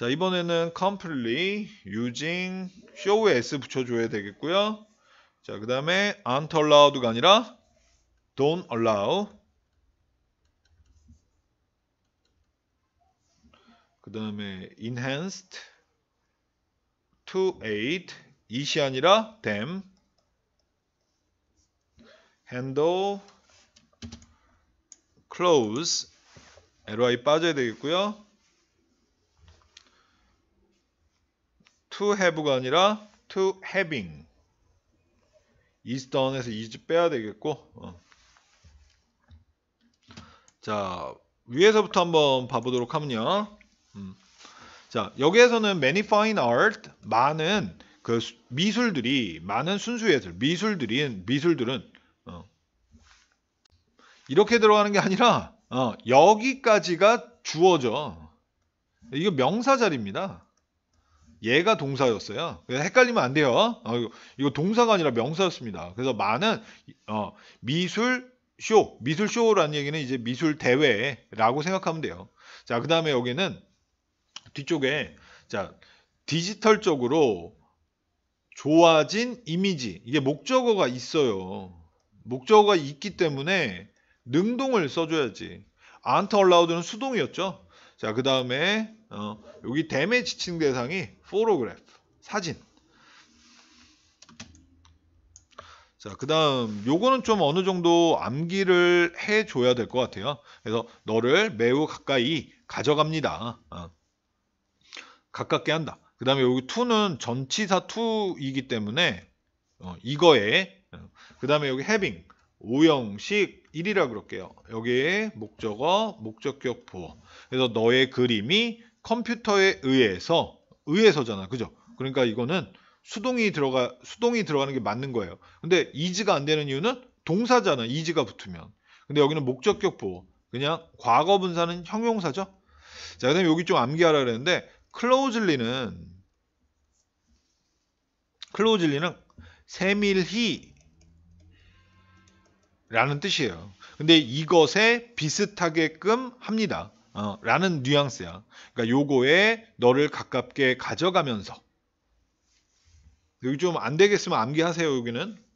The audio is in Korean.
자 이번에는 completely using show에 s 붙여줘야 되겠고요. 자 그 다음에 aren't allowed가 아니라 don't allow 그 다음에 enhanced to aid 이시 아니라 them handle close li 빠져야 되겠고요 to have가 아니라 to having is done에서 is 빼야 되겠고 어. 자 위에서부터 한번 봐보도록 하면요 음. 자 여기에서는 many fine art 많은 그 미술들이 많은 순수 예술 미술들인 미술들은 어, 이렇게 들어가는 게 아니라 어, 여기까지가 주어져 이거 명사 자리입니다 얘가 동사였어요. 헷갈리면 안 돼요. 어, 이거 동사가 아니라 명사였습니다. 그래서 많은 어, 미술 쇼, 미술 쇼라는 얘기는 이제 미술 대회라고 생각하면 돼요. 자, 그 다음에 여기는 뒤쪽에 자 디지털적으로 좋아진 이미지 이게 목적어가 있어요. 목적어가 있기 때문에 능동을 써줘야지. 안터 얼라우드는 수동이었죠. 자, 그 다음에 어, 여기 데의 지칭 대상이 포로그래프, 사진. 자, 그 다음 요거는 좀 어느 정도 암기를 해줘야 될 것 같아요. 그래서 너를 매우 가까이 가져갑니다. 어. 가깝게 한다. 그 다음에 여기 2는 전치사 2이기 때문에 어, 이거에 어, 그 다음에 여기 having 오형식 1이라 그럴게요. 여기에 목적어, 목적격부호. 그래서 너의 그림이 컴퓨터에 의해서 의해서잖아. 그죠? 그러니까 이거는 수동이 들어가 수동이 들어가는 게 맞는 거예요. 근데 이지가 안 되는 이유는 동사잖아. 이지가 붙으면. 근데 여기는 목적격 부호 그냥 과거 분사는 형용사죠. 자, 그다음에 여기 좀 암기하라 그랬는데 closely는 closely는 세밀히 라는 뜻이에요. 근데 이것에 비슷하게끔 합니다. 어, 라는 뉘앙스야. 그러니까 요거에 너를 가깝게 가져가면서 여기 좀 안 되겠으면 암기하세요. 여기는